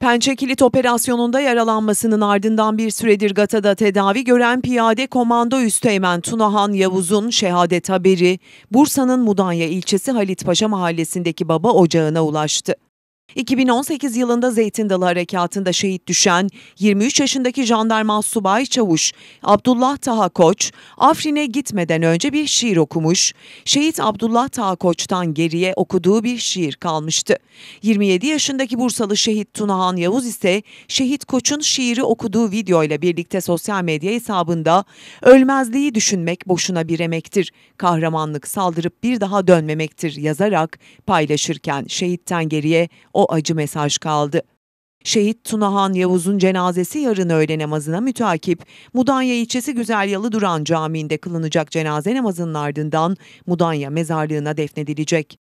Pençe Kilit operasyonunda yaralanmasının ardından bir süredir Gata'da tedavi gören piyade komando üsteğmen Tunahan Yavuz'un şehadet haberi Bursa'nın Mudanya ilçesi Halit Paşa mahallesindeki baba ocağına ulaştı. 2018 yılında Zeytin Dalı Harekatı'nda şehit düşen 23 yaşındaki jandarma subay çavuş Abdullah Taha Koç, Afrin'e gitmeden önce bir şiir okumuş, şehit Abdullah Taha Koç'tan geriye okuduğu bir şiir kalmıştı. 27 yaşındaki Bursalı şehit Tunahan Yavuz ise şehit Koç'un şiiri okuduğu video ile birlikte sosyal medya hesabında ölmezliği düşünmek boşuna bir emektir, kahramanlık saldırıp bir daha dönmemektir yazarak paylaşırken şehitten geriye o acı mesaj kaldı. Şehit Tunahan Yavuz'un cenazesi yarın öğle namazına mütakip, Mudanya ilçesi Güzelyalı Duran Camii'nde kılınacak cenaze namazının ardından Mudanya mezarlığına defnedilecek.